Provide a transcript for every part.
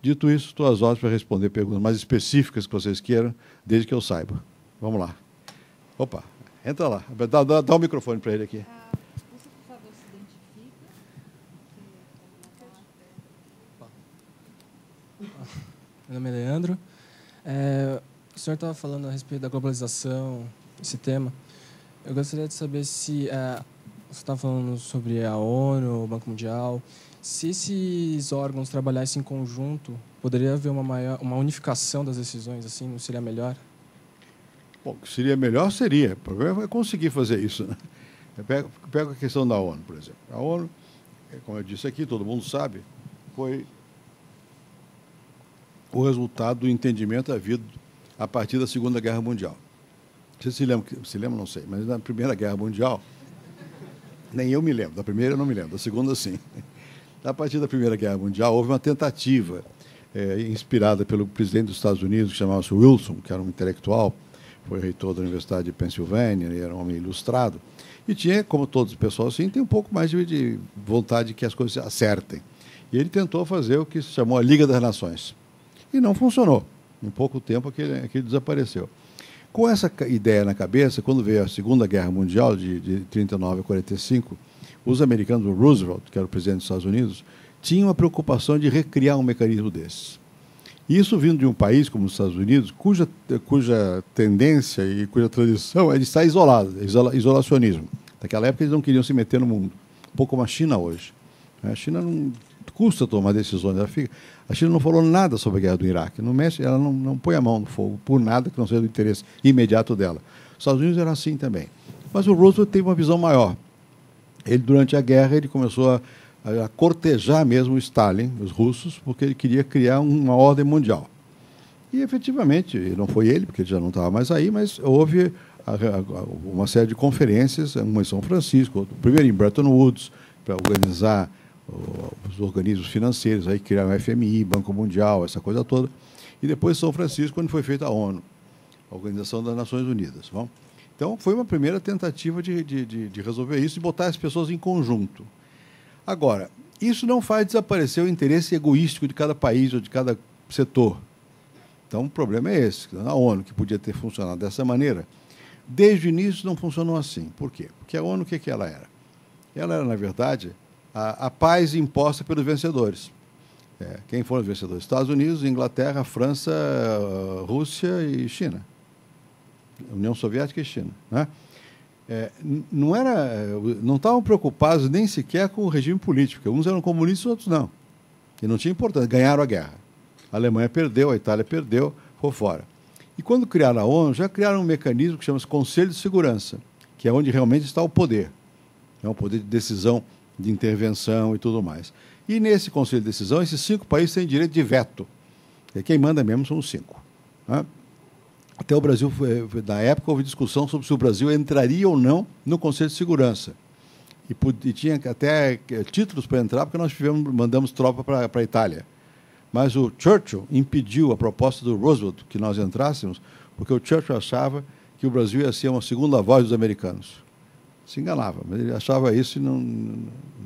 Dito isso, estou às horas para responder perguntas mais específicas que vocês queiram, desde que eu saiba. Vamos lá. Opa, entra lá. Dá, dá, dá o microfone para ele aqui. Ah, Meu nome é Leandro. É, o senhor estava falando a respeito da globalização, esse tema. Eu gostaria de saber se é, você estava falando sobre a ONU, o Banco Mundial, se esses órgãos trabalhassem em conjunto, poderia haver uma, maior, uma unificação das decisões, assim, não seria melhor? Bom, seria melhor, seria. O problema é conseguir fazer isso. Né? Pego, pego a questão da ONU, por exemplo. A ONU, como eu disse aqui, todo mundo sabe, foi o resultado do entendimento havido a partir da Segunda Guerra Mundial. Você se lembra, se lembra, não sei, mas na Primeira Guerra Mundial, nem eu me lembro, da primeira eu não me lembro, da segunda sim. A partir da Primeira Guerra Mundial, houve uma tentativa é, inspirada pelo presidente dos Estados Unidos, que chamava-se Wilson, que era um intelectual, foi reitor da Universidade de Pensilvânia, era um homem ilustrado, e tinha, como todos os pessoal assim, tem um pouco mais de, de vontade de que as coisas acertem. E ele tentou fazer o que se chamou a Liga das Nações. E não funcionou. Em pouco tempo aquele, aquele desapareceu. Com essa ideia na cabeça, quando veio a Segunda Guerra Mundial, de, de 39 a 45, os americanos, o Roosevelt, que era o presidente dos Estados Unidos, tinham a preocupação de recriar um mecanismo desses. Isso vindo de um país como os Estados Unidos, cuja, cuja tendência e cuja tradição é de estar isolado, isola, isolacionismo. Naquela época eles não queriam se meter no mundo, um pouco como a China hoje. A China não custa tomar decisões, ela fica. A China não falou nada sobre a guerra do Iraque, no mexe, ela não, não põe a mão no fogo por nada que não seja do interesse imediato dela. Os Estados Unidos era assim também. Mas o Roosevelt teve uma visão maior ele durante a guerra ele começou a, a cortejar mesmo o Stalin, os russos, porque ele queria criar uma ordem mundial. E efetivamente, não foi ele, porque ele já não estava mais aí, mas houve uma série de conferências, uma em São Francisco, primeiro em Bretton Woods, para organizar os organismos financeiros, aí criaram o FMI, Banco Mundial, essa coisa toda, e depois São Francisco, quando foi feita a ONU, a Organização das Nações Unidas. Vamos? Então, foi uma primeira tentativa de, de, de, de resolver isso e botar as pessoas em conjunto. Agora, isso não faz desaparecer o interesse egoístico de cada país ou de cada setor. Então, o problema é esse. Na ONU, que podia ter funcionado dessa maneira, desde o início não funcionou assim. Por quê? Porque a ONU, o que, que ela era? Ela era, na verdade, a, a paz imposta pelos vencedores. É, quem foram os vencedores? Estados Unidos, Inglaterra, França, Rússia e China. União Soviética e China, né? É, não era, é, não estavam preocupados nem sequer com o regime político. Uns eram comunistas, outros não. E não tinha importância. Ganharam a guerra. A Alemanha perdeu, a Itália perdeu, foi fora. E quando criaram a ONU, já criaram um mecanismo que chama Conselho de Segurança, que é onde realmente está o poder. É um poder de decisão, de intervenção e tudo mais. E nesse Conselho de Decisão, esses cinco países têm direito de veto. E quem manda mesmo são os cinco. Né? até o Brasil, da época, houve discussão sobre se o Brasil entraria ou não no Conselho de Segurança. E, e tinha até eh, títulos para entrar, porque nós tivemos, mandamos tropa para, para a Itália. Mas o Churchill impediu a proposta do Roosevelt que nós entrássemos, porque o Churchill achava que o Brasil ia ser uma segunda voz dos americanos. Se enganava, mas ele achava isso e não,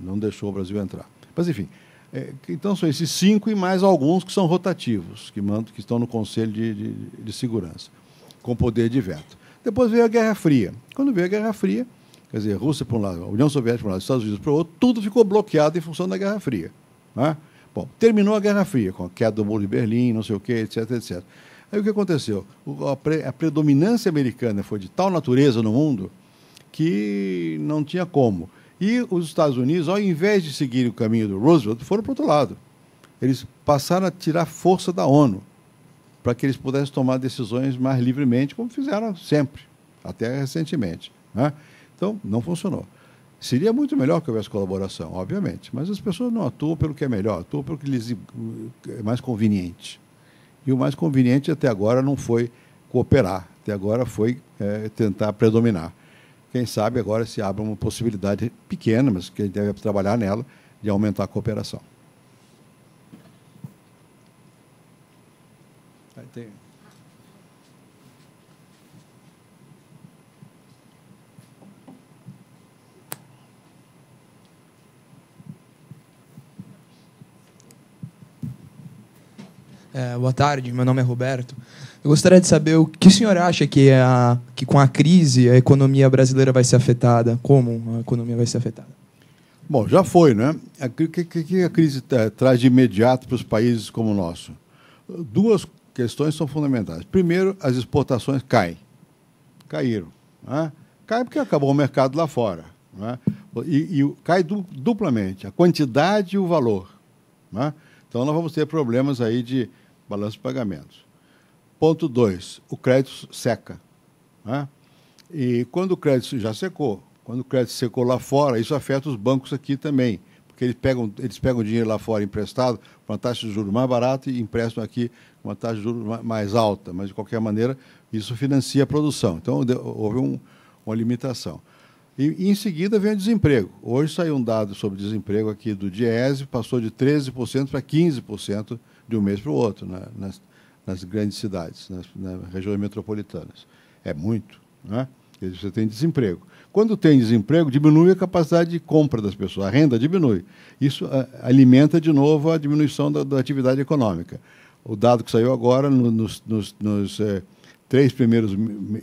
não deixou o Brasil entrar. Mas, enfim, é, então são esses cinco e mais alguns que são rotativos, que, mandam, que estão no Conselho de, de, de Segurança com poder de veto. Depois veio a Guerra Fria. Quando veio a Guerra Fria, quer dizer, Rússia para um lado, União Soviética para um lado, Estados Unidos para o outro, tudo ficou bloqueado em função da Guerra Fria. Né? Bom, terminou a Guerra Fria, com a queda do Muro de Berlim, não sei o quê, etc, etc. Aí o que aconteceu? A, a predominância americana foi de tal natureza no mundo que não tinha como. E os Estados Unidos, ao invés de seguir o caminho do Roosevelt, foram para o outro lado. Eles passaram a tirar força da ONU para que eles pudessem tomar decisões mais livremente, como fizeram sempre, até recentemente. Né? Então, não funcionou. Seria muito melhor que houvesse colaboração, obviamente, mas as pessoas não atuam pelo que é melhor, atuam pelo que lhes eh, é mais conveniente. E o mais conveniente até agora não foi cooperar, até agora foi é, tentar predominar. Quem sabe agora se abre uma possibilidade pequena, mas que a gente deve trabalhar nela, de aumentar a cooperação. É, boa tarde, meu nome é Roberto. Eu gostaria de saber o que o senhor acha que, é a, que com a crise a economia brasileira vai ser afetada? Como a economia vai ser afetada? Bom, já foi, né? O que, que, a crise é, traz de imediato para os países como o nosso? Duas questões são fundamentais. Primeiro, as exportações caem. Caíram. Né? Cai porque acabou o mercado lá fora. Né? E, e, cai duplamente, a quantidade e o valor. Né? Então, nós vamos ter problemas aí de balanço de pagamentos. Ponto 2, o crédito seca. Né? E quando o crédito já secou, quando o crédito secou lá fora, isso afeta os bancos aqui também, porque eles pegam, eles pegam dinheiro lá fora emprestado com uma taxa de juros mais barata e emprestam aqui com uma taxa de juros mais alta, mas de qualquer maneira isso financia a produção. Então houve um, uma limitação. E, em seguida vem o desemprego. Hoje saiu um dado sobre desemprego aqui do Diese, passou de 13% para 15% de um mês para o outro né? nas, nas, grandes cidades, nas, nas, regiões metropolitanas. É muito. Né? Você tem desemprego. Quando tem desemprego, diminui a capacidade de compra das pessoas, a renda diminui. Isso a, é, alimenta de novo a diminuição da, da, atividade econômica. O dado que saiu agora, no, nos, nos, nos é, três primeiros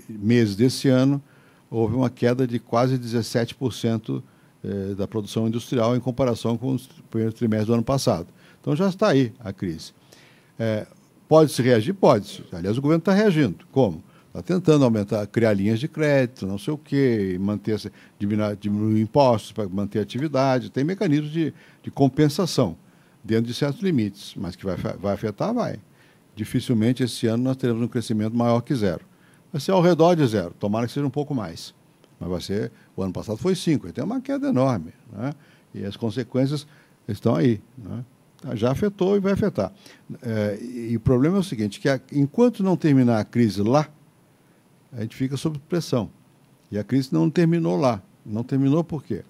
meses desse ano, houve uma queda de quase 17% é, da produção industrial em comparação com o primeiro trimestre do ano passado. Então já está aí a crise. É, Pode-se reagir? Pode. -se. Aliás, o governo está reagindo. Como? Está tentando aumentar, criar linhas de crédito, não sei o quê, manter, diminuir, diminuir impostos para manter a atividade. Tem mecanismos de, de compensação dentro de certos limites, mas que vai, vai afetar, vai. Dificilmente esse ano nós teremos um crescimento maior que zero. Vai ser ao redor de zero, tomara que seja um pouco mais. Mas vai ser, o ano passado foi cinco, tem uma queda enorme. Né? E as consequências estão aí. Né? Já afetou e vai afetar. É, e o problema é o seguinte, que a, enquanto não terminar a crise lá, a gente fica sob pressão. E a crise não terminou lá. Não terminou por quê?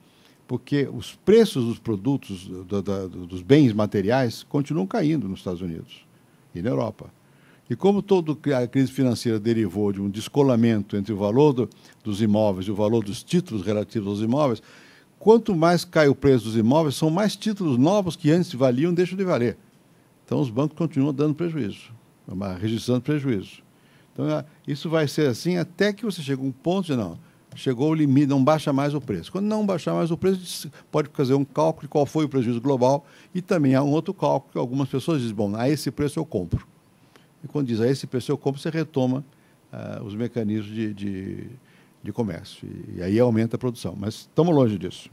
Porque os preços dos produtos, do, do, dos bens materiais, continuam caindo nos Estados Unidos e na Europa. E como toda a crise financeira derivou de um descolamento entre o valor do, dos imóveis e o valor dos títulos relativos aos imóveis, Quanto mais cai o preço dos imóveis, são mais títulos novos que antes valiam deixam de valer. Então, os bancos continuam dando prejuízo, registrando prejuízo. Então, isso vai ser assim até que você chegue a um ponto de não, chegou o limite, não baixa mais o preço. Quando não baixar mais o preço, pode fazer um cálculo de qual foi o prejuízo global e também há um outro cálculo que algumas pessoas dizem, bom, a esse preço eu compro. E quando diz a esse preço eu compro, você retoma ah, os mecanismos de, de de comércio. E, aí aumenta a produção. Mas estamos longe disso.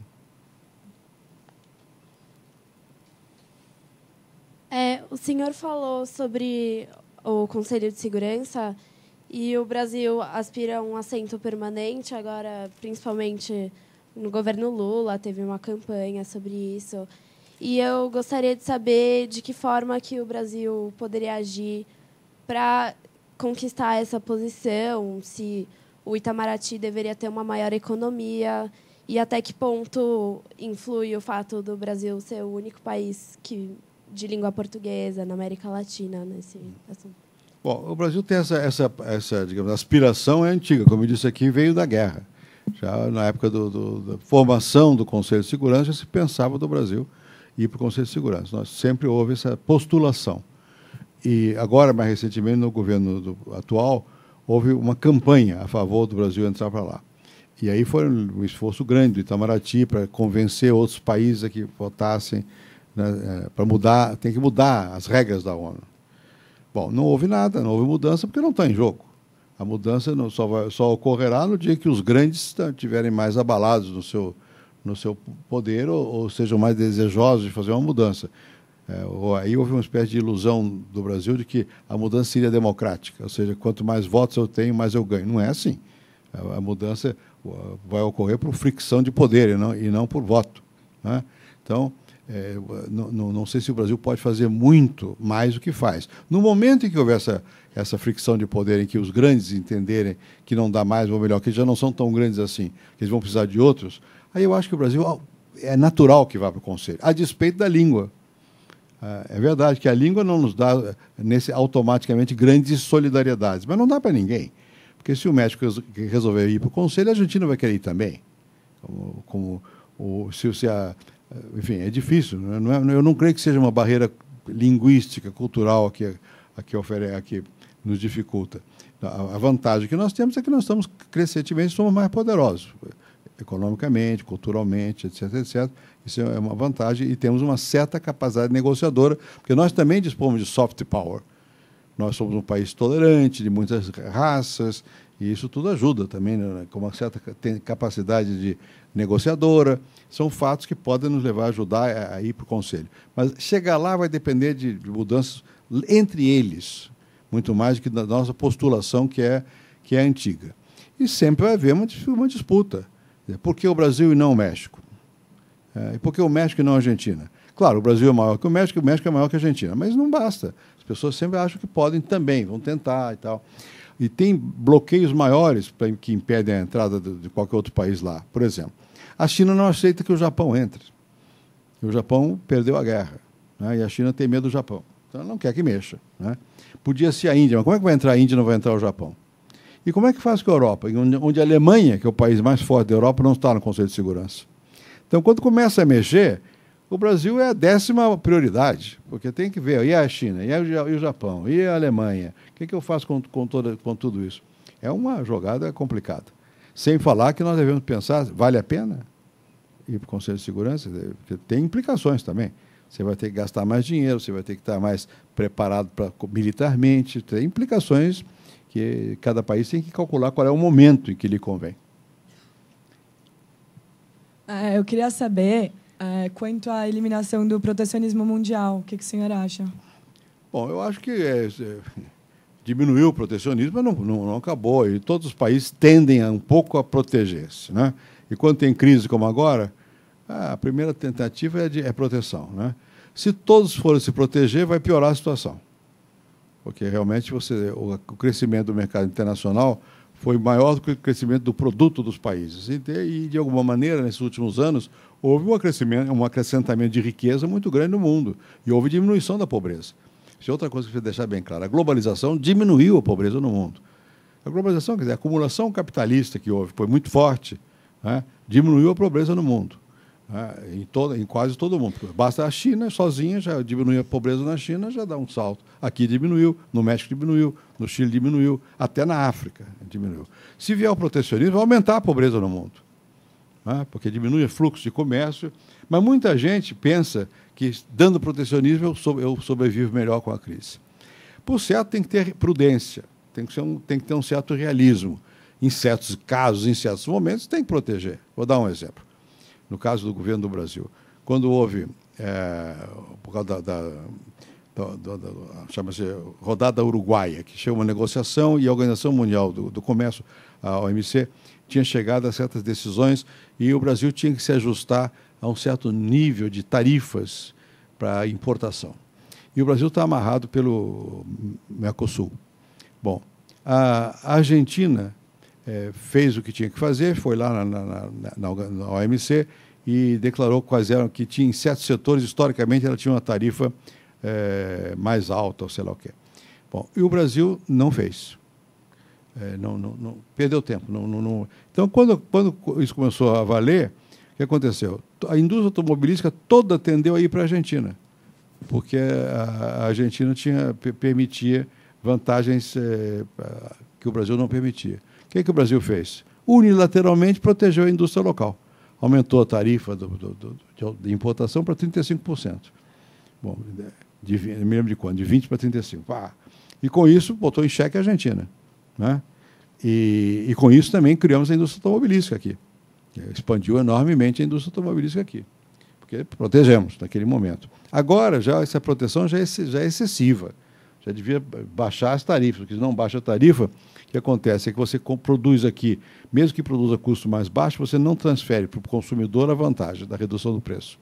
É, o senhor falou sobre o Conselho de Segurança e o Brasil aspira a um assento permanente, agora, principalmente no governo Lula, teve uma campanha sobre isso. E eu gostaria de saber de que forma que o Brasil poderia agir para conquistar essa posição, se o Itamaraty deveria ter uma maior economia e até que ponto influi o fato do Brasil ser o único país que de língua portuguesa na América Latina nesse assunto? Bom, o Brasil tem essa, essa, essa digamos, aspiração é antiga, como eu disse aqui, veio da guerra. Já na época do, do, da formação do Conselho de Segurança, já se pensava do Brasil ir para o Conselho de Segurança. Nós sempre houve essa postulação. E agora, mais recentemente, no governo do, atual, houve uma campanha a favor do Brasil entrar para lá. E aí foi um esforço grande do Itamaraty para convencer outros países a que votassem né, é, para mudar, tem que mudar as regras da ONU. Bom, não houve nada, não houve mudança porque não está em jogo. A mudança não só, vai, só ocorrerá no dia que os grandes tá, tiverem mais abalados no seu, no seu poder ou, ou sejam mais desejosos de fazer uma mudança. É, aí houve uma espécie de ilusão do Brasil de que a mudança seria democrática, ou seja, quanto mais votos eu tenho, mais eu ganho. Não é assim. A, mudança vai ocorrer por fricção de poder e não, por voto. Né? Então, é, não, sei se o Brasil pode fazer muito mais do que faz. No momento em que houver essa, essa fricção de poder, em que os grandes entenderem que não dá mais ou melhor, que eles já não são tão grandes assim, que eles vão precisar de outros, aí eu acho que o Brasil é natural que vá para o Conselho, a despeito da língua. É, é verdade que a língua não nos dá nesse, automaticamente grandes solidariedades, mas não dá para ninguém. Porque se o México resolver ir para o Conselho, a Argentina vai querer ir também. Como, como o, se, se a, enfim, é difícil. Né? Não é, eu não creio que seja uma barreira linguística, cultural, que, a que, ofere, a que nos dificulta. A vantagem que nós temos é que nós estamos crescentemente somos mais poderosos economicamente, culturalmente, etc, etc. Isso é uma vantagem e temos uma certa capacidade negociadora, porque nós também dispomos de soft power. Nós somos um país tolerante, de muitas raças, e isso tudo ajuda também, né? né com uma certa capacidade de negociadora. São fatos que podem nos levar a ajudar a ir para o Conselho. Mas chegar lá vai depender de mudanças entre eles, muito mais do que da nossa postulação, que é, que é antiga. E sempre vai haver uma, uma disputa por que o Brasil e não o México? É, e por que o México e não a Argentina? Claro, o Brasil é maior que o México, o México é maior que a Argentina, mas não basta. As pessoas sempre acham que podem também, vão tentar e tal. E tem bloqueios maiores que impedem a entrada de qualquer outro país lá. Por exemplo, a China não aceita que o Japão entre. O Japão perdeu a guerra né? e a China tem medo do Japão. Então ela não quer que mexa. Né? Podia ser a Índia, mas como é que vai entrar a Índia e não vai entrar o Japão? E como é que faz com a Europa, onde a Alemanha, que é o país mais forte da Europa, não está no Conselho de Segurança? Então, quando começa a mexer, o Brasil é a décima prioridade, porque tem que ver, e a China, e, o Japão, e a Alemanha, o que, é que eu faço com, com, toda, com tudo isso? É uma jogada complicada. Sem falar que nós devemos pensar, vale a pena ir para o Conselho de Segurança? Porque tem implicações também. Você vai ter que gastar mais dinheiro, você vai ter que estar mais preparado para militarmente, tem implicações que cada país tem que calcular qual é o momento em que lhe convém. É, eu queria saber é, quanto à eliminação do protecionismo mundial, o que, que o senhor acha? Bom, eu acho que é, é, diminuiu o protecionismo, mas não, não, não, acabou. E todos os países tendem um pouco a proteger-se. Né? E quando tem crise como agora, a primeira tentativa é, de, é proteção. Né? Se todos forem se proteger, vai piorar a situação porque realmente você, o, crescimento do mercado internacional foi maior do que o crescimento do produto dos países. E, de, alguma maneira, nesses últimos anos, houve um, crescimento, um acrescentamento de riqueza muito grande no mundo e houve diminuição da pobreza. Isso é outra coisa que você deixar bem claro. A globalização diminuiu a pobreza no mundo. A globalização, quer dizer, a acumulação capitalista que houve foi muito forte, né? diminuiu a pobreza no mundo. Né, em, todo, em quase todo mundo. Basta a China sozinha, já diminuir a pobreza na China, já dá um salto. Aqui diminuiu, no México diminuiu, no Chile diminuiu, até na África diminuiu. Se vier o protecionismo, vai aumentar a pobreza no mundo, né? porque diminui o fluxo de comércio. Mas muita gente pensa que, dando protecionismo, eu sobrevivo melhor com a crise. Por certo, tem que ter prudência, tem que, um, tem que ter um certo realismo. Em certos casos, em certos momentos, tem que proteger. Vou dar um exemplo no caso do governo do Brasil. Quando houve, é, por causa da, da, da, da chama-se rodada uruguaia, que chegou uma negociação e a Organização Mundial do, do Comércio, a OMC, tinha chegado a certas decisões e o Brasil tinha que se ajustar a um certo nível de tarifas para importação. E o Brasil está amarrado pelo Mercosul. Bom, a Argentina é, fez o que tinha que fazer, foi lá na, na, na, na, OMC e declarou quais eram que tinha em certos setores, historicamente, ela tinha uma tarifa é, mais alta, ou sei lá o quê. Bom, e o Brasil não fez. É, não, não, não, perdeu tempo. Não, então, quando, quando isso começou a valer, o que aconteceu? A indústria automobilística toda tendeu a ir para a Argentina, porque a, a Argentina tinha, permitia vantagens é, que o Brasil não permitia. O que, que o Brasil fez? Unilateralmente protegeu a indústria local. Aumentou a tarifa do, do, do, de importação para 35%. Bom, de, me lembro de quando? De 20% para 35%. e com isso botou em xeque a Argentina. Né? E, e com isso também criamos a indústria automobilística aqui. É, expandiu enormemente a indústria automobilística aqui porque protegemos naquele momento. Agora, já essa proteção já é, já é excessiva já devia baixar as tarifas, porque se não baixa a tarifa, o que acontece é que você produz aqui, mesmo que produza custo mais baixo, você não transfere para o consumidor a vantagem da redução do preço.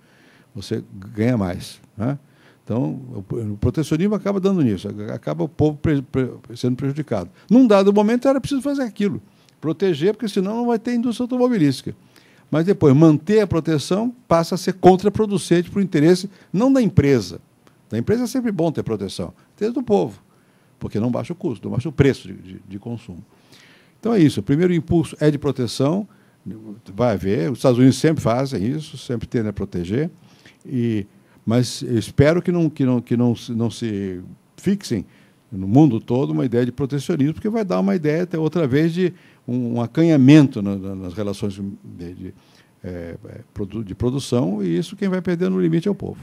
Você ganha mais. Né? Então, o protecionismo acaba dando nisso, acaba o povo pre pre sendo prejudicado. Num dado momento era preciso fazer aquilo, proteger, porque senão não vai ter indústria automobilística. Mas depois, manter a proteção passa a ser contraproducente para o interesse não da empresa. Da empresa é sempre bom ter proteção, certeza do povo, porque não baixa o custo, não baixa o preço de, de, de consumo. Então é isso. O primeiro impulso é de proteção, vai haver. Os Estados Unidos sempre fazem isso, sempre tendem a proteger. E, mas espero que não, que não, que não, não se fixem no mundo todo uma ideia de protecionismo, porque vai dar uma ideia, até outra vez, de um, um acanhamento na, na, nas relações de, de, é, de produção, e isso quem vai perder no limite é o povo.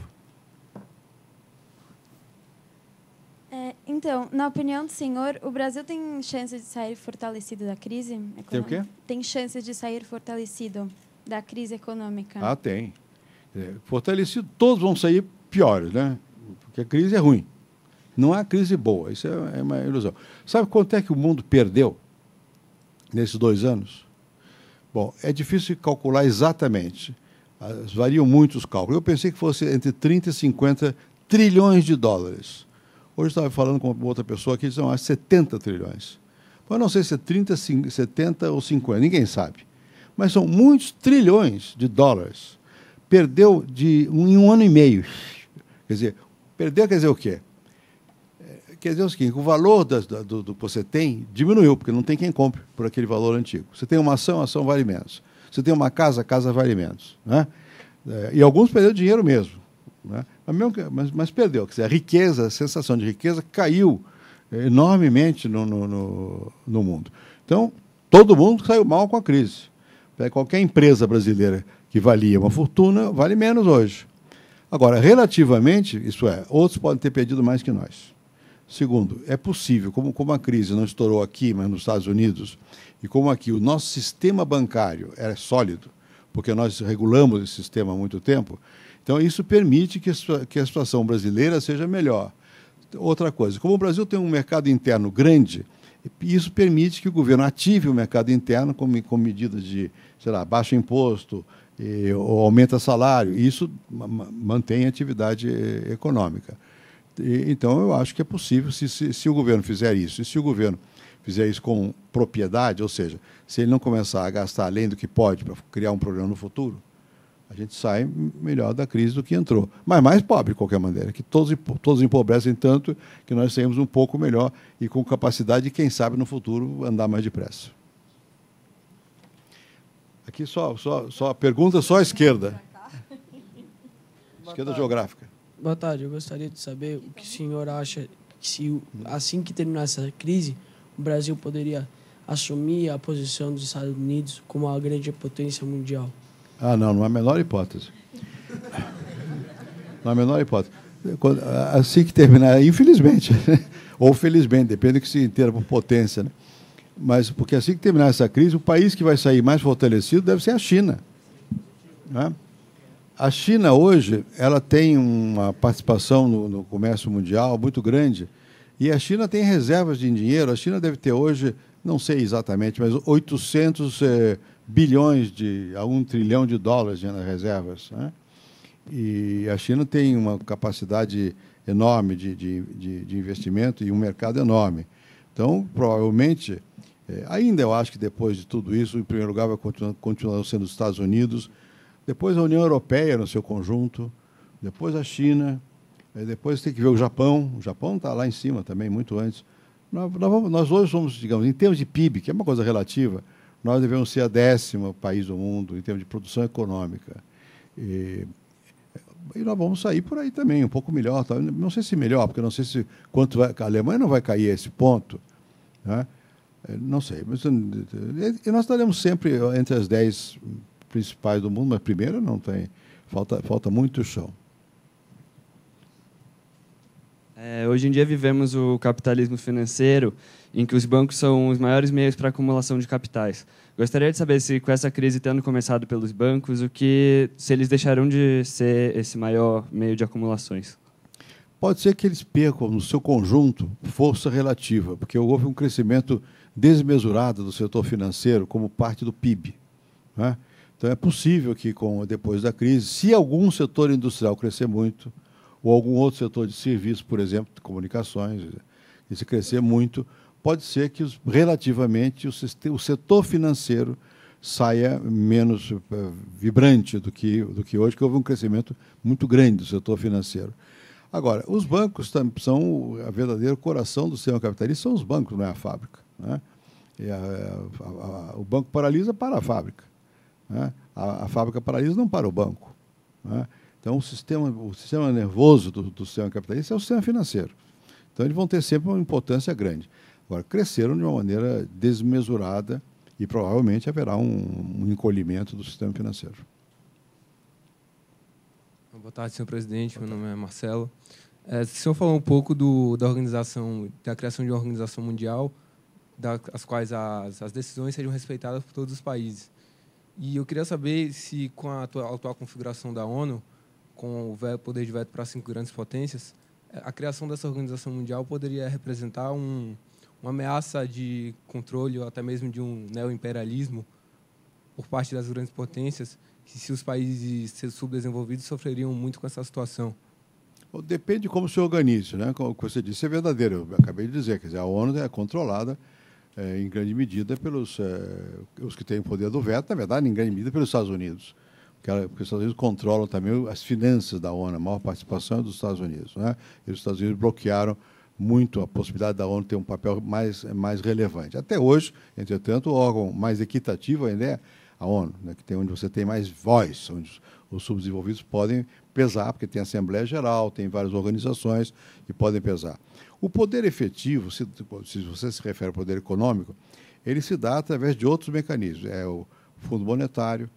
Então, na opinião do senhor, o Brasil tem chance de sair fortalecido da crise econômica? Tem o quê? Tem chance de sair fortalecido da crise econômica? Ah, tem. É, fortalecido, todos vão sair piores, né? Porque a crise é ruim. Não há é crise boa, isso é, é, uma ilusão. Sabe quanto é que o mundo perdeu nesses dois anos? Bom, é difícil calcular exatamente. variam muito os cálculos. Eu pensei que fosse entre 30 e 50 trilhões de dólares. Hoje estava falando com outra pessoa que dizia, ah, 70 trilhões. Eu não sei se é 30, 70 ou 50, ninguém sabe. Mas são muitos trilhões de dólares. Perdeu de um, em um ano e meio. Quer dizer, perdeu quer dizer o quê? É, quer dizer o seguinte, o valor do, do que você tem diminuiu, porque não tem quem compre por aquele valor antigo. Você tem uma ação, a ação vale menos. Você tem uma casa, a casa vale menos. Né? É, e alguns perderam dinheiro mesmo. Né? Mas, mas, perdeu. Quer dizer, a riqueza, a sensação de riqueza caiu enormemente no, no, no, no mundo. Então, todo mundo saiu mal com a crise. É, qualquer empresa brasileira que valia uma fortuna vale menos hoje. Agora, relativamente, isso é, outros podem ter perdido mais que nós. Segundo, é possível, como, como a crise não estourou aqui, mas nos Estados Unidos, e como aqui o nosso sistema bancário era sólido, porque nós regulamos esse sistema há muito tempo, então, isso permite que a situação brasileira seja melhor. Outra coisa, como o Brasil tem um mercado interno grande, isso permite que o governo ative o mercado interno com, com medidas de, sei lá, baixo imposto, e, ou aumenta salário. Isso mantém a atividade eh, econômica. E, então, eu acho que é possível, se, se, se, o governo fizer isso, e se o governo fizer isso com propriedade, ou seja, se ele não começar a gastar além do que pode para criar um problema no futuro, a gente sai melhor da crise do que entrou. Mas mais pobre, de qualquer maneira, que todos, todos empobrecem tanto que nós saímos um pouco melhor e com capacidade de, quem sabe, no futuro, andar mais depressa. Aqui só, só, só pergunta só à esquerda. Esquerda geográfica. Boa tarde, eu gostaria de saber o que o senhor acha que se assim que terminar essa crise, o Brasil poderia assumir a posição dos Estados Unidos como a grande potência mundial. Ah, não, não há a menor hipótese. Não há a menor hipótese. Assim que terminar, infelizmente, ou felizmente, depende do que se inteira por potência, né? mas porque assim que terminar essa crise, o país que vai sair mais fortalecido deve ser a China. Né? A China hoje ela tem uma participação no, no, comércio mundial muito grande e a China tem reservas de dinheiro. A China deve ter hoje, não sei exatamente, mas 800 eh, bilhões de a um trilhão de dólares nas reservas. Né? E a China tem uma capacidade enorme de, de, de, de investimento e um mercado enorme. Então, provavelmente, é, ainda eu acho que depois de tudo isso, em primeiro lugar, vai continuar, continuar sendo os Estados Unidos, depois a União Europeia no seu conjunto, depois a China, é, depois tem que ver o Japão. O Japão está lá em cima também, muito antes. Nós, nós, nós hoje somos, digamos, em termos de PIB, que é uma coisa relativa, nós devemos ser a décima país do mundo em termos de produção econômica. E, e nós vamos sair por aí também, um pouco melhor. Tá? Não sei se melhor, porque não sei se quanto vai, a Alemanha não vai cair a esse ponto. Né? É, não sei. Mas, eh, e nós estaremos sempre entre as dez principais do mundo, mas primeira não tem. Falta, falta muito chão. É, hoje em dia vivemos o capitalismo financeiro em que os bancos são os maiores meios para acumulação de capitais. Gostaria de saber se, com essa crise tendo começado pelos bancos, o que se eles deixarão de ser esse maior meio de acumulações. Pode ser que eles percam no seu conjunto força relativa, porque houve um crescimento desmesurado do setor financeiro como parte do PIB. Né? Então é possível que com depois da crise, se algum setor industrial crescer muito ou algum outro setor de serviço, por exemplo, de comunicações, se crescer muito, pode ser que relativamente o, setor financeiro saia menos eh, vibrante do que, do que hoje, que houve um crescimento muito grande do setor financeiro. Agora, os bancos são a verdadeiro coração do sistema capitalista, são os bancos, não é a fábrica. Né? A, a, a, o banco paralisa para a fábrica. Né? A, fábrica paralisa não para o banco. Né? Então, o sistema, o sistema nervoso do, do sistema capitalista é o sistema financeiro. Então, eles vão ter sempre uma importância grande. Agora, cresceram de uma maneira desmesurada e provavelmente haverá um, um encolhimento do sistema financeiro. Boa tarde, senhor presidente. Meu nome é Marcelo. É, o senhor falou um pouco do, da organização, da criação de uma organização mundial, das quais as, as decisões sejam respeitadas por todos os países. E eu queria saber se, com a atual, atual configuração da ONU, com o poder de veto para cinco grandes potências, é, a criação dessa organização mundial poderia representar um, uma ameaça de controle ou até mesmo de um neoimperialismo por parte das grandes potências, que se os países subdesenvolvidos sofreriam muito com essa situação? Depende de como se organize, né? Como você disse é verdadeiro. Eu acabei de dizer, quer dizer, a ONU é controlada é, em grande medida pelos é, os que têm o poder do veto, na verdade, em grande medida pelos Estados Unidos, porque, ela, porque os Estados Unidos controlam também as finanças da ONU, a maior participação é dos Estados Unidos, né? E os Estados Unidos bloquearam muito a possibilidade da ONU ter um papel mais, mais relevante. Até hoje, entretanto, o órgão mais equitativo ainda é a ONU, né, que tem onde você tem mais voz, onde os subdesenvolvidos podem pesar, porque tem Assembleia Geral, tem várias organizações que podem pesar. O poder efetivo, se, se você se refere ao poder econômico, ele se dá através de outros mecanismos. É o Fundo Monetário,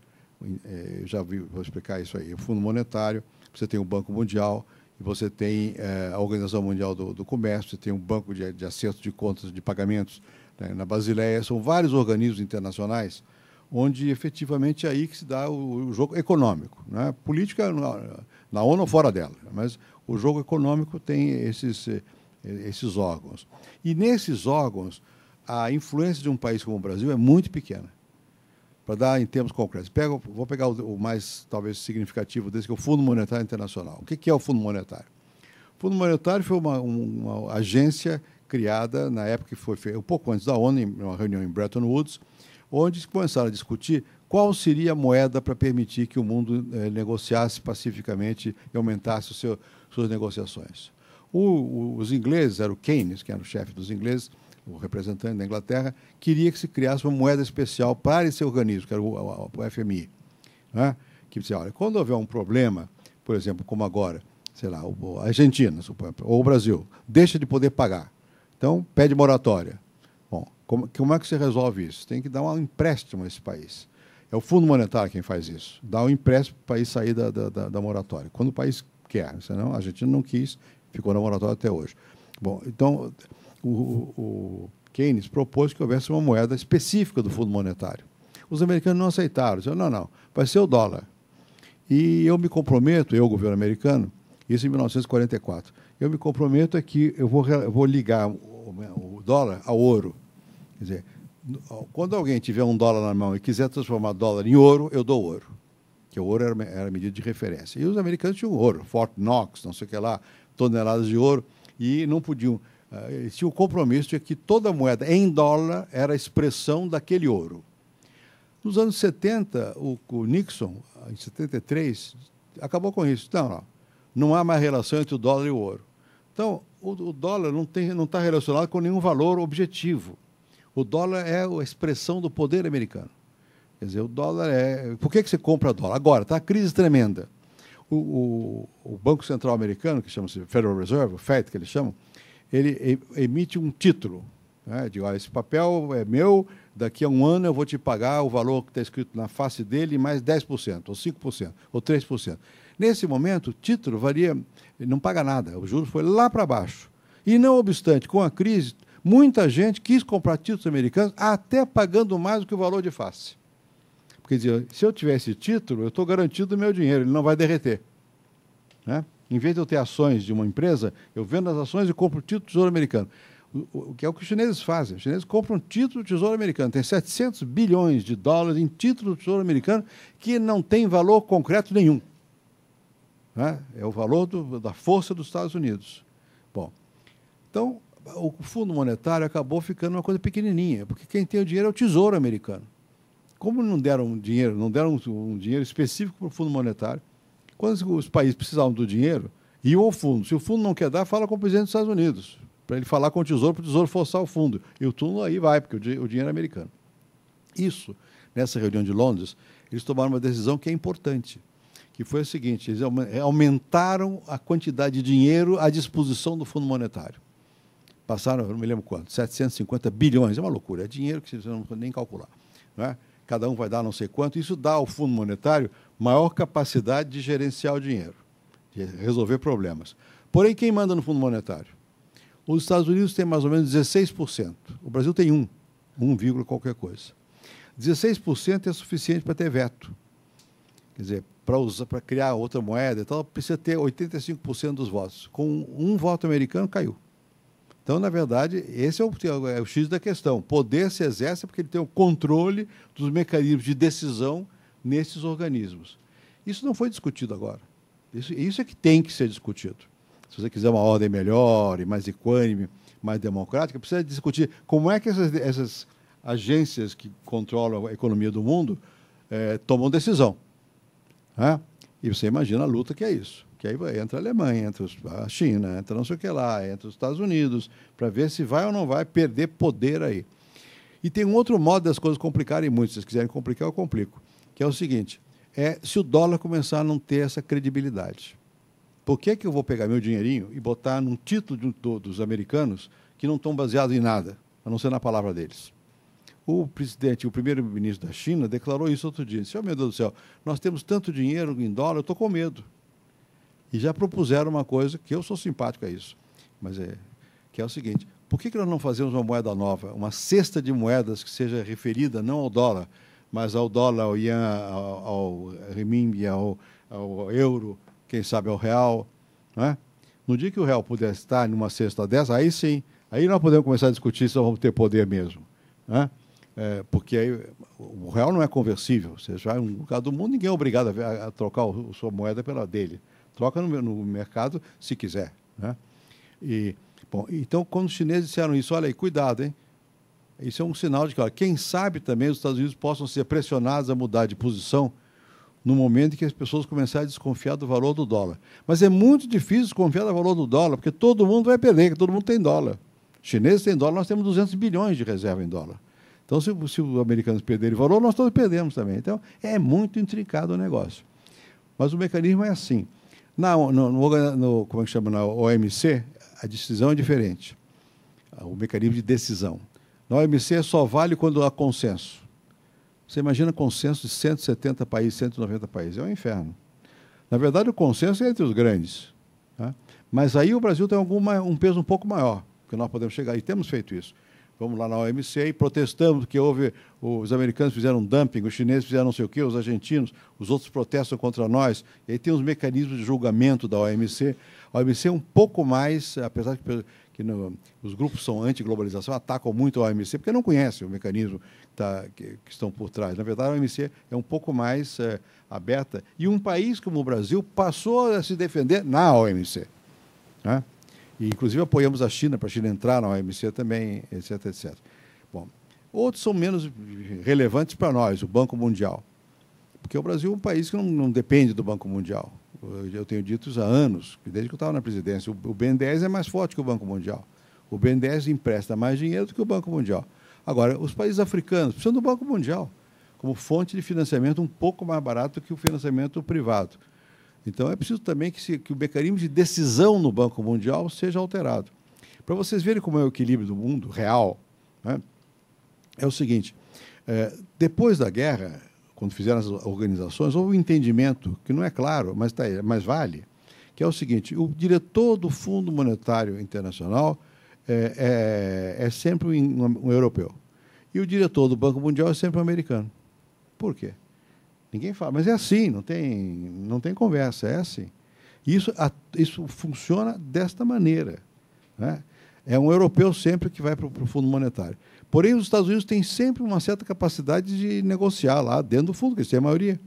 é, já vi, vou explicar isso aí, o Fundo Monetário, você tem o Banco Mundial, você tem eh, a Organização Mundial do, do, Comércio, você tem um banco de, de acerto de contas de pagamentos né, na Basileia, são vários organismos internacionais onde efetivamente é aí que se dá o, o jogo econômico. Né? Política na, na ONU fora dela, mas o jogo econômico tem esses, eh, esses órgãos. E nesses órgãos, a influência de um país como o Brasil é muito pequena para dar em termos concretos. Pego, vou pegar o, o, mais, talvez, significativo desse, que é o Fundo Monetário Internacional. O que, que é o Fundo Monetário? O Fundo Monetário foi uma, uma, agência criada na época que foi um pouco antes da ONU, em uma reunião em Bretton Woods, onde começaram a discutir qual seria a moeda para permitir que o mundo eh, negociasse pacificamente e aumentasse seu, suas negociações. O, o, os ingleses, era o Keynes, que era o chefe dos ingleses, o representante da Inglaterra, queria que se criasse uma moeda especial para esse organismo, que era o, o FMI. Né? Que dizia, olha, quando houver um problema, por exemplo, como agora, sei lá, a Argentina, ou o Brasil, deixa de poder pagar. Então, pede moratória. Bom, como, como é que se resolve isso? Tem que dar um empréstimo a esse país. É o Fundo Monetário quem faz isso. Dá um empréstimo para o país sair da, da, da, moratória. Quando o país quer, senão a Argentina não quis, ficou na moratória até hoje. Bom, então o, o Keynes propôs que houvesse uma moeda específica do Fundo Monetário. Os americanos não aceitaram. Disseram, não, não, vai ser o dólar. E eu me comprometo, eu, governo americano, isso em 1944, eu me comprometo é que eu vou, eu vou ligar o, o dólar ao ouro. Quer dizer, quando alguém tiver um dólar na mão e quiser transformar dólar em ouro, eu dou ouro. Que o ouro era, era medida de referência. E os americanos tinham ouro, Fort Knox, não sei o que lá, toneladas de ouro, e não podiam eles eh, tinham o compromisso de que toda moeda em dólar era a expressão daquele ouro. Nos anos 70, o, o Nixon, em 73, acabou com isso. Não, não, não há mais relação entre o dólar e o ouro. Então, o, o dólar não está relacionado com nenhum valor objetivo. O dólar é a expressão do poder americano. Quer dizer, o dólar é. Por que, que você compra dólar? Agora, está a crise tremenda. O, o, o, Banco Central Americano, que chama-se Federal Reserve, o FED, que eles chamam, ele emite um título. Né? olha, ah, esse papel é meu, daqui a um ano eu vou te pagar o valor que está escrito na face dele, mais 10%, ou 5%, ou 3%. Nesse momento, o título varia, não paga nada, o juro foi lá para baixo. E não obstante, com a crise, muita gente quis comprar títulos americanos até pagando mais do que o valor de face. Porque dizia, se eu tiver esse título, eu estou garantido o meu dinheiro, ele não vai derreter. Né? Em vez de eu ter ações de uma empresa, eu vendo as ações e compro título do Tesouro Americano. O, o que é o que os chineses fazem? Os chineses compram título do Tesouro Americano. Tem 700 bilhões de dólares em título do Tesouro Americano que não tem valor concreto nenhum. Né? É o valor do, da força dos Estados Unidos. Bom, então o Fundo Monetário acabou ficando uma coisa pequenininha, porque quem tem o dinheiro é o Tesouro Americano. Como não deram dinheiro, não deram um dinheiro específico para o Fundo Monetário, quando os países precisavam do dinheiro, iam ao fundo. Se o fundo não quer dar, fala com o presidente dos Estados Unidos, para ele falar com o tesouro, para o tesouro forçar o fundo. E o túmulo aí vai, porque o dinheiro é americano. Isso, nessa reunião de Londres, eles tomaram uma decisão que é importante, que foi a seguinte: eles aumentaram a quantidade de dinheiro à disposição do Fundo Monetário. Passaram, não me lembro quanto, 750 bilhões, é uma loucura, é dinheiro que você não pode nem calcular. Não é? Cada um vai dar não sei quanto, isso dá ao Fundo Monetário maior capacidade de gerenciar o dinheiro, de resolver problemas. Porém, quem manda no Fundo Monetário? Os Estados Unidos têm mais ou menos 16%. O Brasil tem 1, 1, qualquer coisa. 16% é suficiente para ter veto. Quer dizer, para, usar, para criar outra moeda e tal, precisa ter 85% dos votos. Com um voto americano, caiu. Então, na verdade, esse é o, é o X da questão. Poder se exerce porque ele tem o controle dos mecanismos de decisão nesses organismos. Isso não foi discutido agora. Isso, isso é que tem que ser discutido. Se você quiser uma ordem melhor, mais equânime, mais democrática, precisa discutir como é que essas, essas agências que controlam a economia do mundo eh, tomam decisão. Né? E você imagina a luta que é isso. Que aí entra a Alemanha, entra a China, entra não sei o que lá, entra os Estados Unidos, para ver se vai ou não vai perder poder aí. E tem um outro modo das coisas complicarem muito. Se vocês quiserem complicar, eu complico que é o seguinte: é se o dólar começar a não ter essa credibilidade. Por que, que eu vou pegar meu dinheirinho e botar num título de um, dos americanos que não estão baseados em nada, a não ser na palavra deles? O presidente, o primeiro-ministro da China, declarou isso outro dia. Disse, oh, meu Deus do céu, nós temos tanto dinheiro em dólar, eu estou com medo. E já propuseram uma coisa, que eu sou simpático a isso, mas é, que é o seguinte, por que, que nós não fazemos uma moeda nova, uma cesta de moedas que seja referida não ao dólar, mas ao dólar, ao ian, ao, ao renminbi, ao, ao euro, quem sabe ao real. Né? No dia que o real puder estar numa cesta dessa, aí sim, aí nós podemos começar a discutir se nós vamos ter poder mesmo. Né? É, porque aí, o real não é conversível. Você já, em é um lugar do mundo, ninguém é obrigado a, a trocar o, a sua moeda pela dele. Troca no, no mercado se quiser. Né? E, bom, então, quando os chineses disseram isso, olha aí, cuidado, hein? Isso é um sinal de que, quem sabe também os Estados Unidos possam ser pressionados a mudar de posição no momento em que as pessoas começarem a desconfiar do valor do dólar. Mas é muito difícil desconfiar do valor do dólar, porque todo mundo vai é perder, todo mundo tem dólar. Os chineses têm dólar, nós temos 200 bilhões de reserva em dólar. Então, se, se os americanos perderem valor, nós todos perdemos também. Então, é muito intricado o negócio. Mas o mecanismo é assim. Na, no, no, no como é que chama? Na OMC, a decisão é diferente. Ah, o mecanismo de decisão. Na OMC só vale quando há consenso. Você imagina consenso de 170 países, 190 países. É um inferno. Na verdade, o consenso é entre os grandes. Tá? Mas aí o Brasil tem alguma, um peso um pouco maior, porque nós podemos chegar, e temos feito isso. Vamos lá na OMC e protestamos porque houve. Os americanos fizeram dumping, os chineses fizeram não sei o quê, os argentinos, os outros protestam contra nós. E aí tem os mecanismos de julgamento da OMC. A OMC é um pouco mais, apesar de que no, os grupos são anti-globalização, atacam muito a OMC, porque não conhecem o mecanismo que, tá, que, que, estão por trás. Na verdade, a OMC é um pouco mais é, aberta. E um país como o Brasil passou a se defender na OMC. Né? E, inclusive, apoiamos a China, para a China entrar na OMC também, etc. etc. Bom, outros são menos relevantes para nós, o Banco Mundial. Porque o Brasil é um país que não, não depende do Banco Mundial eu tenho dito isso há anos, desde que eu estava na presidência, o BNDES é mais forte que o Banco Mundial. O BNDES empresta mais dinheiro do que o Banco Mundial. Agora, os países africanos precisam do Banco Mundial como fonte de financiamento um pouco mais barato que o financiamento privado. Então, é preciso também que, se, que o mecanismo de decisão no Banco Mundial seja alterado. Para vocês verem como é o equilíbrio do mundo real, né, é o seguinte: é, depois da guerra, quando fizeram as organizações, houve um entendimento, que não é claro, mas, tá aí, mas vale, que é o seguinte, o diretor do Fundo Monetário Internacional é, é, é sempre um, um europeu. E o diretor do Banco Mundial é sempre um americano. Por quê? Ninguém fala, mas é assim, não tem, não tem conversa, é assim. Isso, isso funciona desta maneira. Né? É um europeu sempre que vai para o Fundo Monetário. Porém, os Estados Unidos têm sempre uma certa capacidade de negociar lá dentro do fundo, que eles têm a maioria.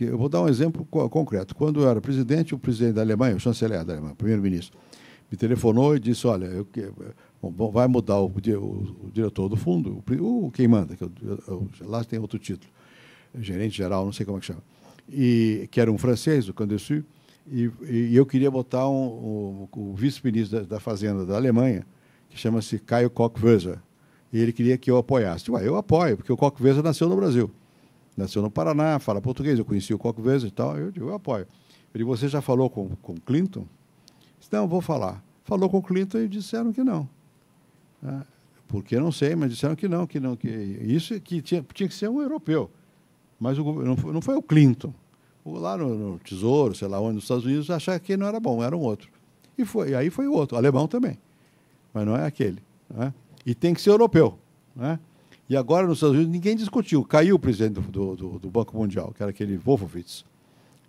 Eu vou dar um exemplo concreto. Quando eu era presidente, o presidente da Alemanha, o chanceler da Alemanha, o primeiro-ministro, me telefonou e disse: Olha, eu, bom, vai mudar o, o, o, diretor do fundo, o, o quem manda, que eu, eu, lá tem outro título, gerente geral, não sei como é que chama, e, que era um francês, o Candesu, e, e, eu queria botar um, um, o vice-ministro da, da Fazenda da Alemanha, que chama-se Caio koch e ele queria que eu apoiasse. Ué, eu apoio, porque o Coque Veza nasceu no Brasil. Nasceu no Paraná, fala português, eu conheci o Coque Veza e tal, eu digo, eu apoio. Ele você já falou com, com Clinton? Disse, não, vou falar. Falou com Clinton e disseram que não. Ah, porque não sei, mas disseram que não, que não, que isso que tinha, tinha que ser um europeu. Mas o, não, foi, não foi o Clinton. O, lá no, no, Tesouro, sei lá onde, nos Estados Unidos, acharam que não era bom, era um outro. E, foi, e aí foi o outro, alemão também. Mas não é aquele. Não é? e tem que ser europeu. Né? E agora, nos Estados Unidos, ninguém discutiu. Caiu o presidente do, do, do Banco Mundial, que era aquele Wolfowitz,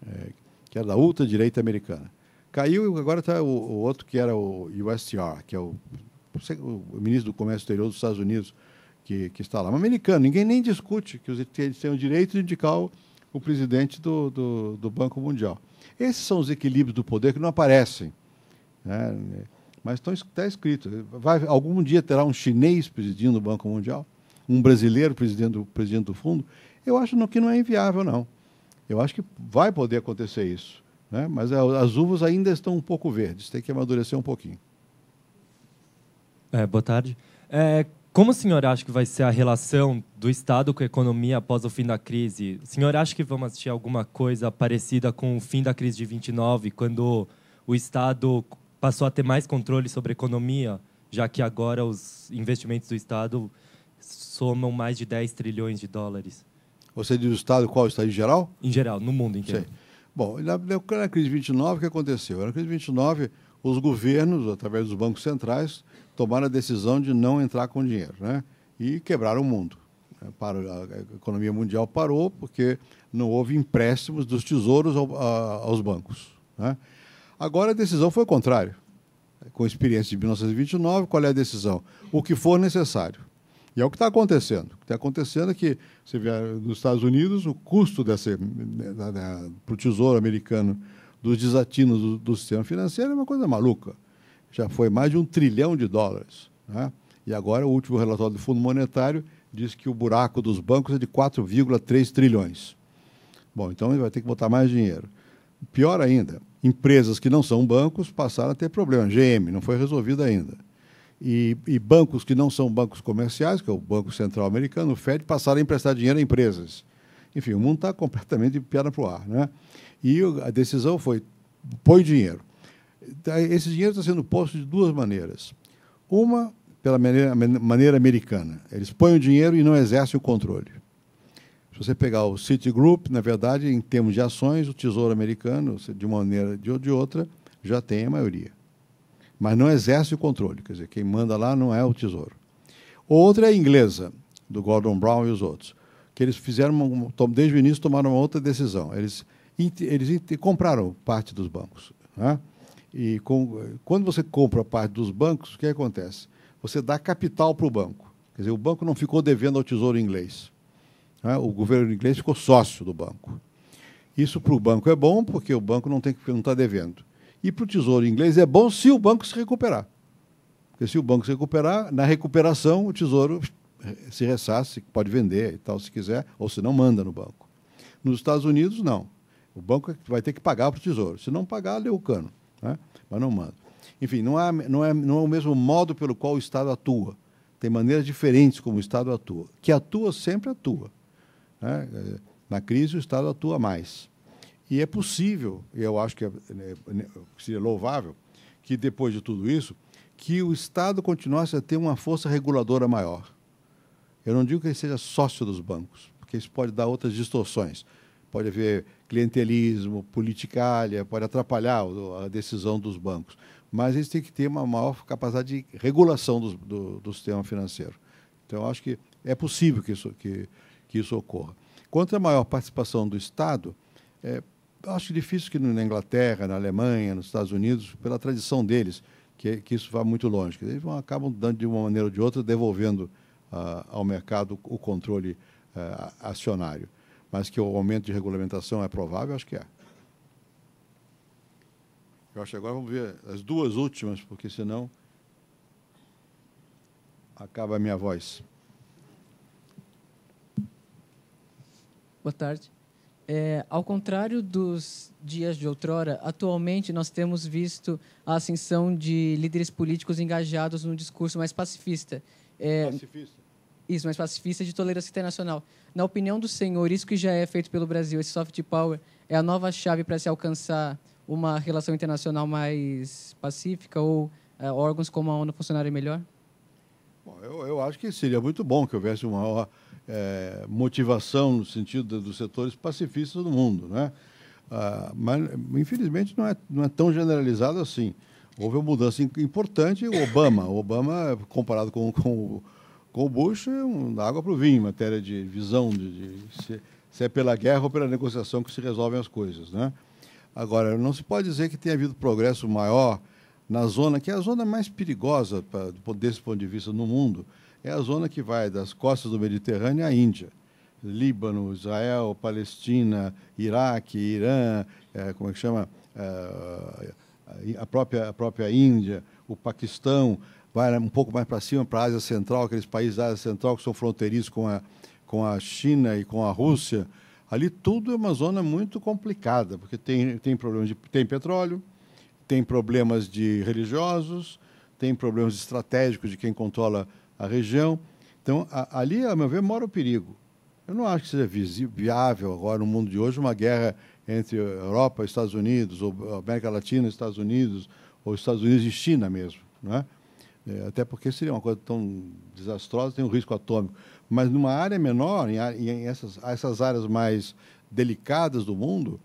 é, que era da ultra-direita americana. Caiu e agora está o, o, outro, que era o USTR, que é o, o, ministro do Comércio Exterior dos Estados Unidos, que, que está lá. Um americano, ninguém nem discute que eles têm o direito de indicar o, o presidente do, do, do Banco Mundial. Esses são os equilíbrios do poder que não aparecem. Né? Mas está então escrito. Vai, algum dia terá um chinês presidindo o Banco Mundial? Um brasileiro presidente do, presidente do fundo? Eu acho que não é inviável, não. Eu acho que vai poder acontecer isso. Né? Mas as uvas ainda estão um pouco verdes, tem que amadurecer um pouquinho. É, boa tarde. É, como o senhor acha que vai ser a relação do Estado com a economia após o fim da crise? O senhor acha que vamos assistir alguma coisa parecida com o fim da crise de 29, quando o Estado passou a ter mais controle sobre a economia, já que agora os investimentos do Estado somam mais de 10 trilhões de dólares. Você diz o Estado, qual o Estado em geral? Em geral, no mundo inteiro. Sim. Bom, na, na crise de 29, o que aconteceu? Na crise de 29, os governos, através dos bancos centrais, tomaram a decisão de não entrar com dinheiro né? e quebraram o mundo. É, Para, a economia mundial parou porque não houve empréstimos dos tesouros aos bancos. Né? Agora a decisão foi o contrário. Com a experiência de 1929, qual é a decisão? O que for necessário. E é o que está acontecendo. O que está acontecendo é que, você vê nos Estados Unidos, o custo para o Tesouro americano dos desatinos do, do, sistema financeiro é uma coisa maluca. Já foi mais de um trilhão de dólares. Né? E agora o último relatório do Fundo Monetário diz que o buraco dos bancos é de 4,3 trilhões. Bom, então ele vai ter que botar mais dinheiro. Pior ainda, empresas que não são bancos passaram a ter problema. GM não foi resolvido ainda. E, e, bancos que não são bancos comerciais, que é o Banco Central Americano, o Fed, passaram a emprestar dinheiro a empresas. Enfim, o mundo está completamente de perna para o ar. Né? E a decisão foi: põe dinheiro. Tá, esse dinheiro está sendo posto de duas maneiras. Uma, pela maneira, maneira americana: eles põem o dinheiro e não exercem o controle você pegar o Citigroup, na verdade, em termos de ações, o Tesouro americano, de uma maneira ou de outra, já tem a maioria. Mas não exerce o controle, quer dizer, quem manda lá não é o Tesouro. Outra é a inglesa, do Gordon Brown e os outros, que eles fizeram, uma, desde o início, tomaram uma outra decisão. Eles, eles compraram parte dos bancos. Né? E com, quando você compra parte dos bancos, o que acontece? Você dá capital para o banco. Quer dizer, o banco não ficou devendo ao Tesouro inglês. Né? o governo inglês ficou sócio do banco. Isso para o banco é bom, porque o banco não está devendo. E para o tesouro inglês é bom se o banco se recuperar. Porque se o banco se recuperar, na recuperação o tesouro se ressasse, pode vender e tal, se quiser, ou se não, manda no banco. Nos Estados Unidos, não. O banco é vai ter que pagar para o tesouro. Se não pagar, lê o cano. Né? Mas não manda. Enfim, não não, é, não é o mesmo modo pelo qual o Estado atua. Tem maneiras diferentes como o Estado atua. Que atua, sempre atua né? Na crise, o Estado atua mais. E é possível, eu acho que é, né, né, seria louvável, que depois de tudo isso, que o Estado continuasse a ter uma força reguladora maior. Eu não digo que ele seja sócio dos bancos, porque isso pode dar outras distorções. Pode haver clientelismo, politicalha, pode atrapalhar a decisão dos bancos. Mas eles têm que ter uma maior capacidade de regulação do, do, do sistema financeiro. Então, eu acho que é possível que isso, que, que isso ocorra. Quanto à maior participação do Estado, é, acho difícil que na Inglaterra, na Alemanha, nos Estados Unidos, pela tradição deles, que, que isso vá muito longe. Eles vão, acabam dando de uma maneira ou de outra, devolvendo ah, ao mercado o controle ah, acionário. Mas que o aumento de regulamentação é provável, acho que é. Eu acho que agora vamos ver as duas últimas, porque senão acaba a minha voz. Boa tarde. É, ao contrário dos dias de outrora, atualmente nós temos visto a ascensão de líderes políticos engajados num discurso mais pacifista. É, pacifista? Isso, mais pacifista de tolerância internacional. Na opinião do senhor, isso que já é feito pelo Brasil, esse soft power, é a nova chave para se alcançar uma relação internacional mais pacífica ou é, órgãos como a ONU funcionarem melhor? Bom, eu, eu acho que seria muito bom que houvesse uma é, motivação no sentido dos setores pacifistas do mundo, né? Ah, mas infelizmente não é, não é tão generalizado assim. Houve uma mudança importante. O Obama, o Obama comparado com, com, com o Bush, é um, da água para o vinho em matéria de visão de, de se, se, é pela guerra ou pela negociação que se resolvem as coisas, né? Agora não se pode dizer que tenha havido progresso maior na zona que é a zona mais perigosa pra, desse ponto de vista no mundo, é a zona que vai das costas do Mediterrâneo à Índia. Líbano, Israel, Palestina, Iraque, Irã, é, como é que chama? É, a, própria, a própria Índia, o Paquistão, vai um pouco mais para cima, para a Ásia Central, aqueles países da Ásia Central que são fronteiriços com a, com a China e com a Rússia. Ali tudo é uma zona muito complicada, porque tem, tem problemas de tem petróleo, tem problemas de religiosos, tem problemas estratégicos de quem controla a região. Então, a, ali, a meu ver, mora o perigo. Eu não acho que seja viável agora, no mundo de hoje, uma guerra entre Europa e Estados Unidos, ou América Latina e Estados Unidos, ou Estados Unidos e China mesmo. Né? até porque seria uma coisa tão desastrosa, tem um risco atômico. Mas numa área menor, em, em essas, essas áreas mais delicadas do mundo,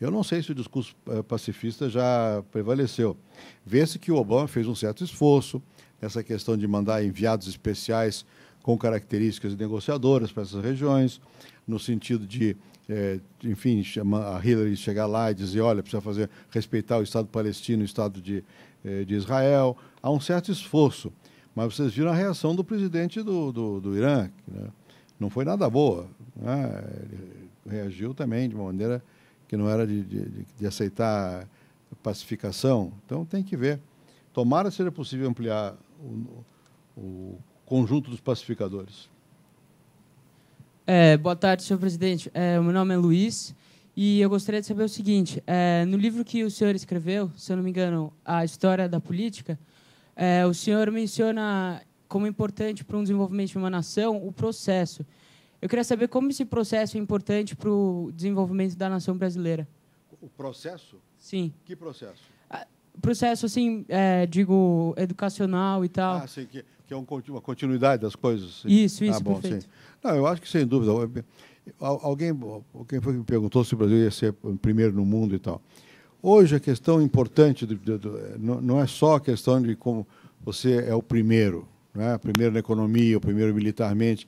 eu não sei se o discurso eh, pacifista já prevaleceu. Vê-se que o Obama fez um certo esforço, essa questão de mandar enviados especiais com características negociadoras para essas regiões, no sentido de, é, enfim, a Hillary chegar lá e dizer, olha, precisa fazer respeitar o Estado palestino, o Estado de, eh, de Israel. Há um certo esforço, mas vocês viram a reação do presidente do, do, do Irã, né? não foi nada boa. Né? Ele reagiu também de uma maneira que não era de, de, de aceitar pacificação. Então tem que ver. Tomara seja possível ampliar o, o conjunto dos pacificadores. É, boa tarde, senhor presidente. É, meu nome é Luiz e eu gostaria de saber o seguinte: é, no livro que o senhor escreveu, se eu não me engano, a história da política, é, o senhor menciona como importante para um desenvolvimento de uma nação o processo. Eu queria saber como esse processo é importante para o desenvolvimento da nação brasileira. O processo? Sim. Que processo? processo, assim, é, digo, educacional e tal. Ah, sim, que, que é um, uma continuidade das coisas. Sim. Isso, tá isso, ah, bom, perfeito. Sim. Não, eu acho que, sem dúvida, alguém, alguém foi que me perguntou se o Brasil ia ser primeiro no mundo e tal. Hoje, a questão importante do, do, do, é, não é só a questão de como você é o primeiro, né? primeiro na economia, o primeiro militarmente.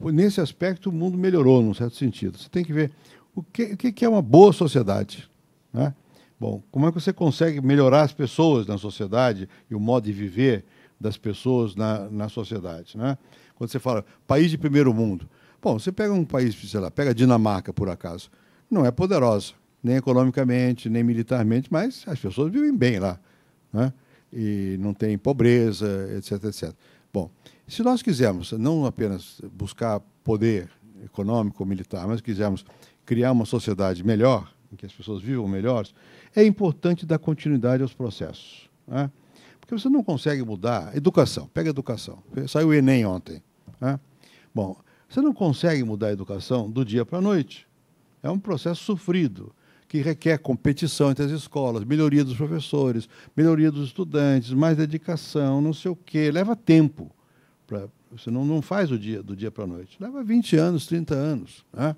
Nesse aspecto, o mundo melhorou, num certo sentido. Você tem que ver o que, o que é uma boa sociedade. Né? Bom, como é que você consegue melhorar as pessoas na sociedade e o modo de viver das pessoas na, na sociedade? Né? Quando você fala país de primeiro mundo. Bom, você pega um país, sei lá, pega Dinamarca, por acaso. Não é poderosa, nem economicamente, nem militarmente, mas as pessoas vivem bem lá. Né? E não tem pobreza, etc, etc. Bom, se nós quisermos não apenas buscar poder econômico ou militar, mas quisermos criar uma sociedade melhor, em que as pessoas vivam melhores, é importante dar continuidade aos processos. Né? Porque você não consegue mudar. Educação, pega educação. Saiu o Enem ontem. Né? Bom, você não consegue mudar a educação do dia para a noite. É um processo sofrido, que requer competição entre as escolas, melhoria dos professores, melhoria dos estudantes, mais dedicação, não sei o quê. Leva tempo. Pra, você não, não faz o dia, do dia para a noite. Leva 20 anos, 30 anos. Né?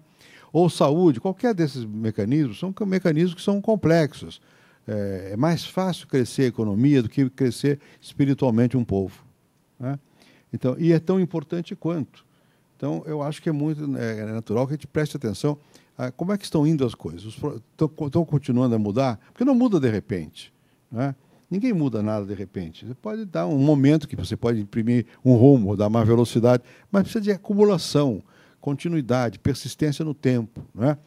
ou saúde, qualquer desses mecanismos, são mecanismos que são complexos. É, é, mais fácil crescer a economia do que crescer espiritualmente um povo. Né? Então, e é tão importante quanto. Então, eu acho que é muito né, é natural que a gente preste atenção a como é que estão indo as coisas. Estão continuando a mudar? Porque não muda de repente. Né? Ninguém muda nada de repente. Você pode dar um momento que você pode imprimir um rumo, dar mais velocidade, mas precisa de acumulação continuidade, persistência no tempo. Né?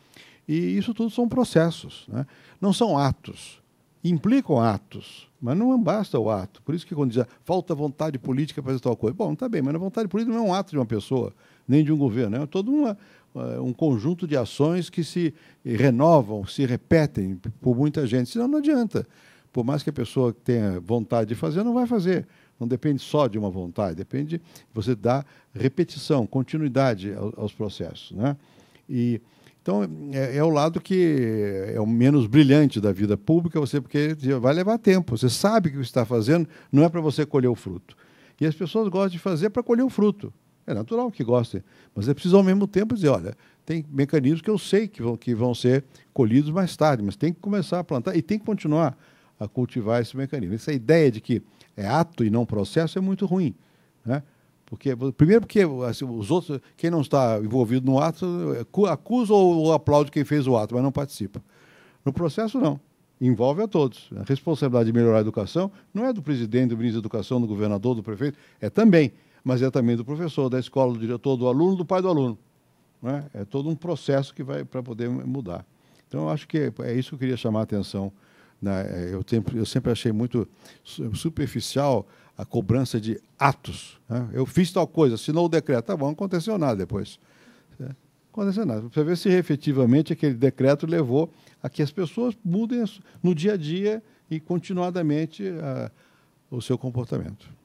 E isso tudo são processos, né? não são atos. Implicam atos, mas não basta o ato. Por isso que quando diz ah, falta vontade política para fazer tal coisa. Bom, está bem, mas a vontade política não é um ato de uma pessoa, nem de um governo. É todo uma, eh, um conjunto de ações que se renovam, se repetem por muita gente. Senão não adianta. Por mais que a pessoa tenha vontade de fazer, não vai fazer não depende só de uma vontade, depende você dar repetição, continuidade aos processos, né? E então é, é, o lado que é o menos brilhante da vida pública, você porque vai levar tempo. Você sabe que o que está fazendo não é para você colher o fruto. E as pessoas gostam de fazer para colher o fruto. É natural que gostem, mas é preciso ao mesmo tempo dizer, olha, tem mecanismos que eu sei que vão, que vão ser colhidos mais tarde, mas tem que começar a plantar e tem que continuar a cultivar esse mecanismo. Essa ideia de que é ato e não processo é muito ruim. Né? Porque, primeiro porque assim, os outros, quem não está envolvido no ato, acusa ou aplaude quem fez o ato, mas não participa. No processo, não. Envolve a todos. A responsabilidade de melhorar a educação não é do presidente, do ministro da Educação, do governador, do prefeito, é também, mas é também do professor, da escola, do diretor, do aluno, do pai do aluno. Né? É todo um processo que vai para poder mudar. Então, eu acho que é, é isso que eu queria chamar a atenção né, eu, sempre eu sempre achei muito superficial a cobrança de atos. Né. Eu fiz tal coisa, assinou o decreto, tá bom, não aconteceu nada depois. Né. Não aconteceu nada. para ver se efetivamente aquele decreto levou a que as pessoas mudem no dia a dia e continuadamente ah, o seu comportamento.